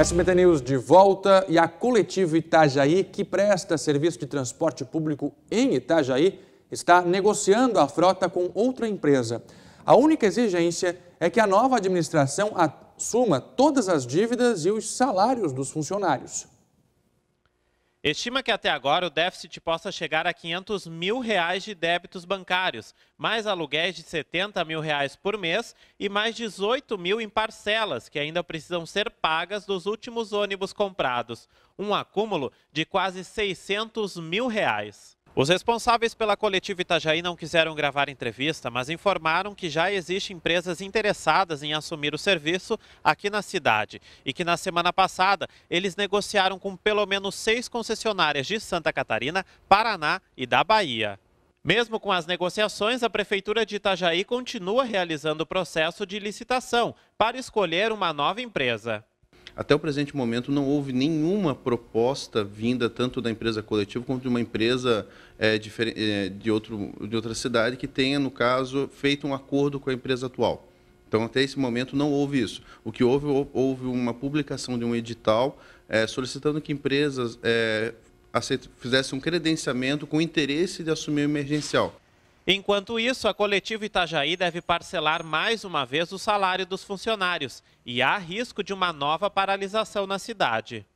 SBT News de volta e a coletiva Itajaí, que presta serviço de transporte público em Itajaí, está negociando a frota com outra empresa. A única exigência é que a nova administração assuma todas as dívidas e os salários dos funcionários. Estima que até agora o déficit possa chegar a 500 mil reais de débitos bancários, mais aluguéis de 70 mil reais por mês e mais 18 mil em parcelas que ainda precisam ser pagas dos últimos ônibus comprados, um acúmulo de quase 600 mil reais. Os responsáveis pela coletiva Itajaí não quiseram gravar entrevista, mas informaram que já existem empresas interessadas em assumir o serviço aqui na cidade e que na semana passada eles negociaram com pelo menos seis concessionárias de Santa Catarina, Paraná e da Bahia. Mesmo com as negociações, a Prefeitura de Itajaí continua realizando o processo de licitação para escolher uma nova empresa. Até o presente momento não houve nenhuma proposta vinda tanto da empresa coletiva quanto de uma empresa é, é, de, outro, de outra cidade que tenha, no caso, feito um acordo com a empresa atual. Então, até esse momento, não houve isso. O que houve, houve uma publicação de um edital é, solicitando que empresas é, fizessem um credenciamento com interesse de assumir o emergencial. Enquanto isso, a coletiva Itajaí deve parcelar mais uma vez o salário dos funcionários e há risco de uma nova paralisação na cidade.